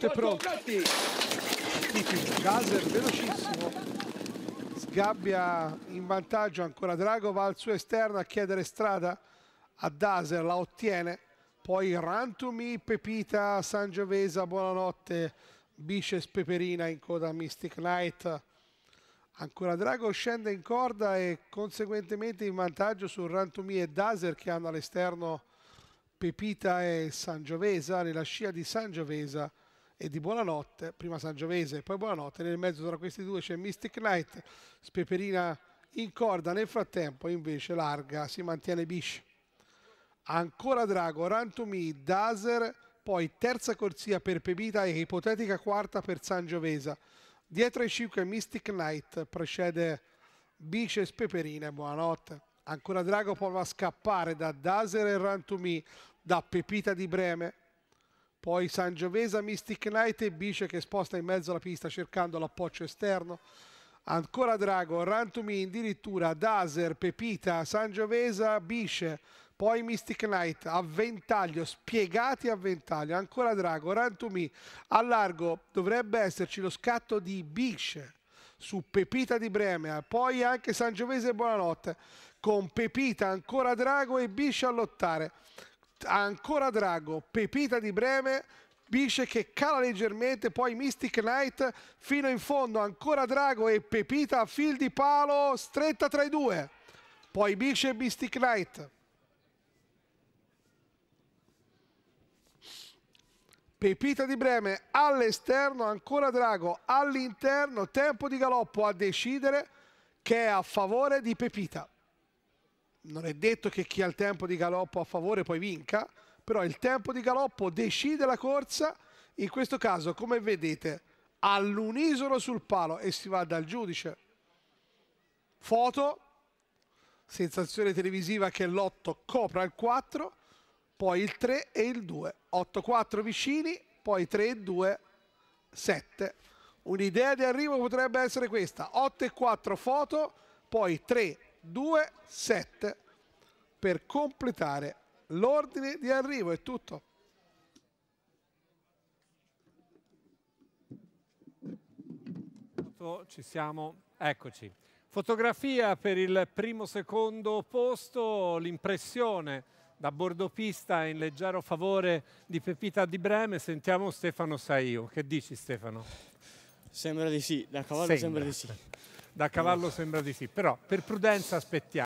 Tutto è pronto. Gaser velocissimo. Sgabbia in vantaggio ancora Drago, va al suo esterno a chiedere strada a Daser, la ottiene. Poi Rantumi, Pepita, Sangiovesa, buonanotte. Bices Peperina in coda Mystic Knight. Ancora Drago scende in corda e conseguentemente in vantaggio su Rantumi e Daser che hanno all'esterno Pepita e Sangiovesa, nella scia di Sangiovesa e di Buonanotte, prima Sangiovese e poi Buonanotte, nel mezzo tra questi due c'è Mystic Knight, Speperina in corda, nel frattempo invece larga, si mantiene Bish. Ancora Drago, Rantumi, Dazer, poi terza corsia per Pepita e ipotetica quarta per Sangiovese. Dietro ai 5 Mystic Knight precede Bish e Speperina, buonanotte. Ancora Drago prova a scappare da Dazer e Rantumi, da Pepita di Breme, poi Sangiovesa Mystic Knight e Bice che sposta in mezzo alla pista cercando l'appoggio esterno. Ancora Drago, Rantumi addirittura, Daser, Pepita, Sangiovesa, Bice, poi Mystic Knight a ventaglio, spiegati a ventaglio, ancora Drago, Rantumi a largo, dovrebbe esserci lo scatto di Bice su Pepita di Bremea, poi anche Sangiovese e Buonanotte, con Pepita ancora Drago e Biche a lottare ancora Drago, Pepita di Breme, Bisce che cala leggermente, poi Mystic Knight fino in fondo, ancora Drago e Pepita a fil di palo, stretta tra i due. Poi Bisce e Mystic Knight. Pepita di Breme all'esterno, ancora Drago all'interno, tempo di galoppo a decidere che è a favore di Pepita non è detto che chi ha il tempo di galoppo a favore poi vinca, però il tempo di galoppo decide la corsa, in questo caso come vedete all'unisono sul palo e si va dal giudice. Foto, sensazione televisiva che l'8 copra il 4, poi il 3 e il 2, 8-4 vicini, poi 3 e 2, 7. Un'idea di arrivo potrebbe essere questa, 8 e 4 foto, poi 3 2 7 per completare l'ordine di arrivo è tutto ci siamo eccoci fotografia per il primo secondo posto l'impressione da bordopista in leggero favore di Pepita di Breme sentiamo Stefano Saio che dici Stefano? Sembra di sì, da cavallo sembra, sembra di sì da cavallo sembra di sì, però per prudenza aspettiamo.